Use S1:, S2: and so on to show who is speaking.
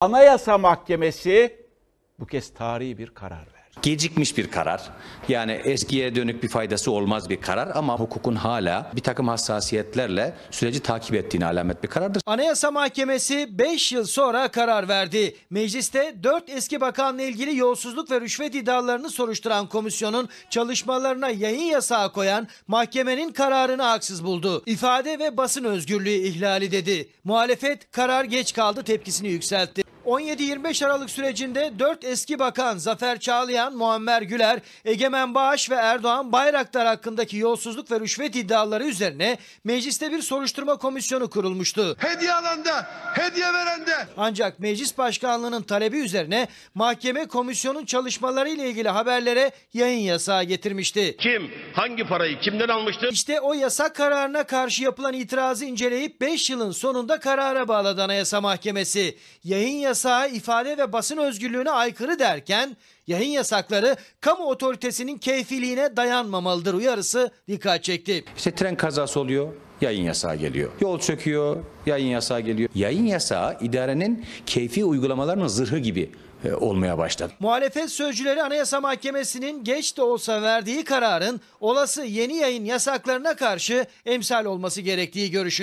S1: Anayasa Mahkemesi bu kez tarihi bir karar verdi. Gecikmiş bir karar. Yani eskiye dönük bir faydası olmaz bir karar ama hukukun hala bir takım hassasiyetlerle süreci takip ettiğini alamet bir karardır. Anayasa Mahkemesi 5 yıl sonra karar
S2: verdi. Mecliste 4 eski bakanla ilgili yolsuzluk ve rüşvet iddialarını soruşturan komisyonun çalışmalarına yayın yasağı koyan mahkemenin kararını haksız buldu. İfade ve basın özgürlüğü ihlali dedi. Muhalefet karar geç kaldı tepkisini yükseltti. 17-25 Aralık sürecinde 4 eski bakan Zafer Çağlayan, Muammer Güler, Egemen Bağış ve Erdoğan Bayraktar hakkındaki yolsuzluk ve rüşvet iddiaları üzerine mecliste bir soruşturma komisyonu kurulmuştu. Hediye alanda hediye veren de. Ancak meclis başkanlığının talebi üzerine mahkeme komisyonun çalışmaları ile ilgili haberlere yayın yasağı getirmişti. Kim, hangi parayı kimden almıştı? İşte o yasak kararına karşı yapılan itirazı inceleyip 5 yılın sonunda karara bağladı Anayasa Mahkemesi. Yayın yasağı ifade ve basın özgürlüğüne aykırı derken yayın yasakları kamu otoritesinin keyfiliğine dayanmamalıdır uyarısı
S1: dikkat çekti. İşte tren kazası oluyor, yayın yasağı geliyor. Yol çöküyor, yayın yasağı geliyor. Yayın yasağı idarenin keyfi uygulamalarının zırhı gibi e, olmaya başladı.
S2: Muhalefet sözcüleri Anayasa Mahkemesi'nin geç de olsa verdiği kararın olası yeni yayın yasaklarına karşı emsal olması gerektiği görüşünde.